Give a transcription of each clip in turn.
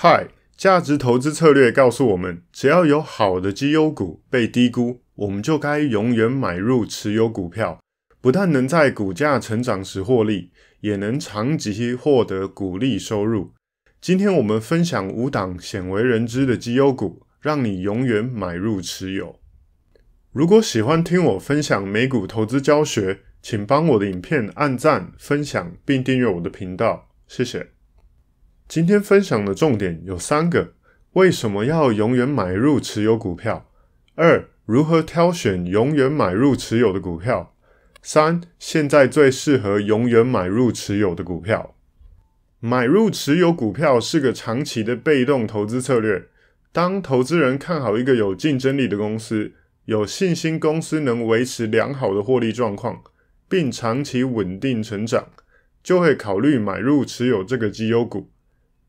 嗨，价值投资策略告诉我们，只要有好的绩优股被低估，我们就该永远买入持有股票，不但能在股价成长时获利，也能长期获得股利收入。今天我们分享五档鲜为人知的绩优股，让你永远买入持有。如果喜欢听我分享美股投资教学，请帮我的影片按赞、分享并订阅我的频道，谢谢。今天分享的重点有三个：为什么要永远买入持有股票？二、如何挑选永远买入持有的股票？三、现在最适合永远买入持有的股票？买入持有股票是个长期的被动投资策略。当投资人看好一个有竞争力的公司，有信心公司能维持良好的获利状况，并长期稳定成长，就会考虑买入持有这个绩优股。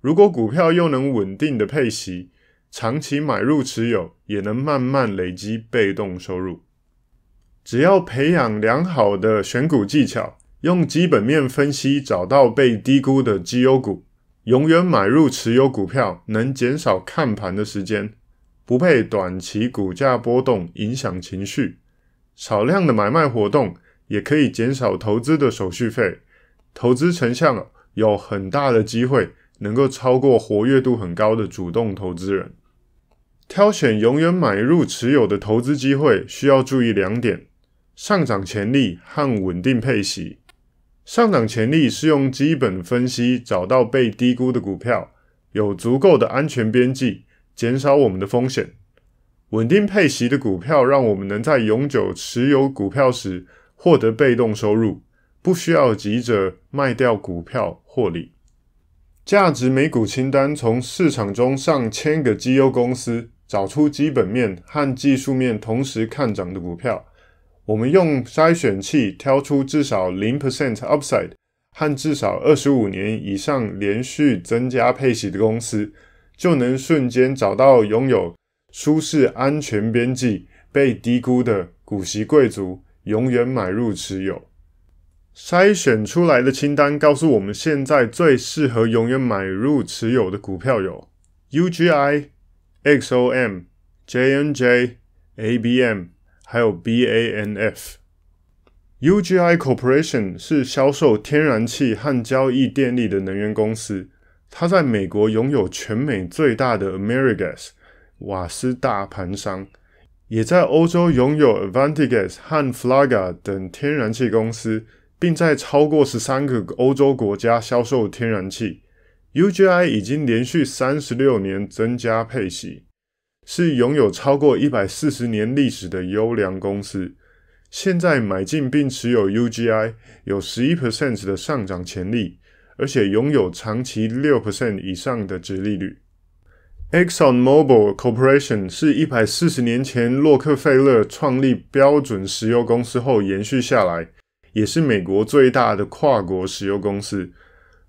如果股票又能稳定的配息，长期买入持有也能慢慢累积被动收入。只要培养良好的选股技巧，用基本面分析找到被低估的绩优股，永远买入持有股票，能减少看盘的时间，不被短期股价波动影响情绪。少量的买卖活动也可以减少投资的手续费。投资成像有很大的机会。能够超过活跃度很高的主动投资人，挑选永远买入持有的投资机会，需要注意两点：上涨潜力和稳定配息。上涨潜力是用基本分析找到被低估的股票，有足够的安全边际，减少我们的风险。稳定配息的股票让我们能在永久持有股票时获得被动收入，不需要急着卖掉股票获利。价值每股清单从市场中上千个绩优公司找出基本面和技术面同时看涨的股票，我们用筛选器挑出至少零 percent upside 和至少二十五年以上连续增加配息的公司，就能瞬间找到拥有舒适安全边际、被低估的股息贵族，永远买入持有。筛选出来的清单告诉我们，现在最适合永远买入持有的股票有 UGI、XOM、JNJ、ABM，还有 BANF。UGI Corporation 是销售天然气和交易电力的能源公司，它在美国拥有全美最大的 Amergas i 瓦斯大盘商，也在欧洲拥有 a v a n t g a s 和 Flaga 等天然气公司。并在超过十三个欧洲国家销售天然气。UGI 已经连续三十六年增加配息，是拥有超过一百四十年历史的优良公司。现在买进并持有 UGI，有十一 percent 的上涨潜力，而且拥有长期六 percent 以上的殖利率。Exxon Mobil Corporation 是一百四十年前洛克菲勒创立标准石油公司后延续下来。也是美国最大的跨国石油公司，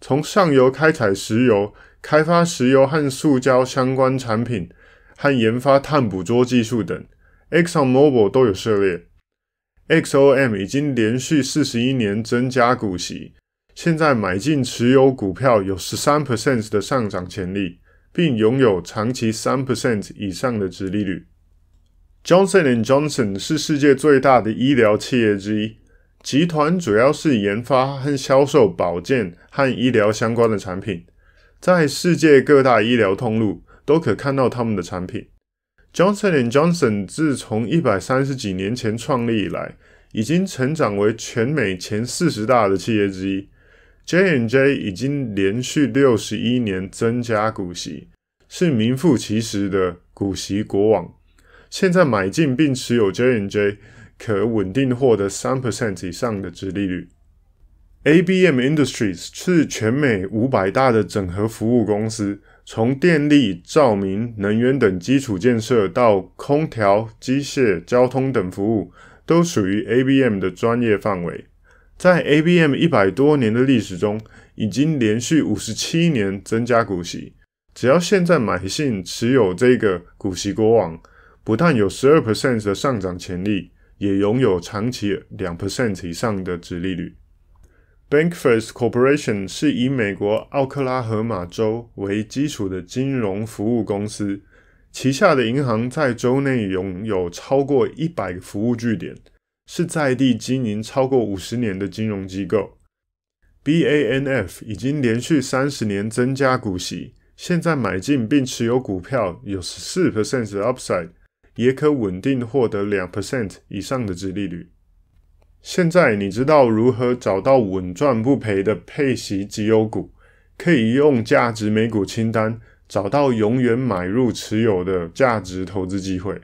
从上游开采石油、开发石油和塑胶相关产品，和研发碳捕捉技术等，Exxon Mobil 都有涉猎。XOM 已经连续四十一年增加股息，现在买进持有股票有十三 percent 的上涨潜力，并拥有长期三 percent 以上的殖利率。Johnson Johnson 是世界最大的医疗企业之一。集团主要是研发和销售保健和医疗相关的产品，在世界各大医疗通路都可看到他们的产品。Johnson Johnson 自从一百三十几年前创立以来，已经成长为全美前四十大的企业之一。J J 已经连续六十一年增加股息，是名副其实的股息国王。现在买进并持有 J J。可稳定获得三 percent 以上的殖利率。ABM Industries 是全美五百大的整合服务公司，从电力、照明、能源等基础建设，到空调、机械、交通等服务，都属于 ABM 的专业范围。在 ABM 一百多年的历史中，已经连续五十七年增加股息。只要现在买进持有这个股息国王，不但有十二 percent 的上涨潜力。也拥有长期两 percent 以上的殖利率。BankFirst Corporation 是以美国奥克拉荷马州为基础的金融服务公司，旗下的银行在州内拥有超过一百个服务据点，是在地经营超过五十年的金融机构。BANF 已经连续三十年增加股息，现在买进并持有股票有十四 percent 的 upside。也可稳定获得两 percent 以上的值利率。现在你知道如何找到稳赚不赔的配息绩优股，可以用价值美股清单找到永远买入持有的价值投资机会。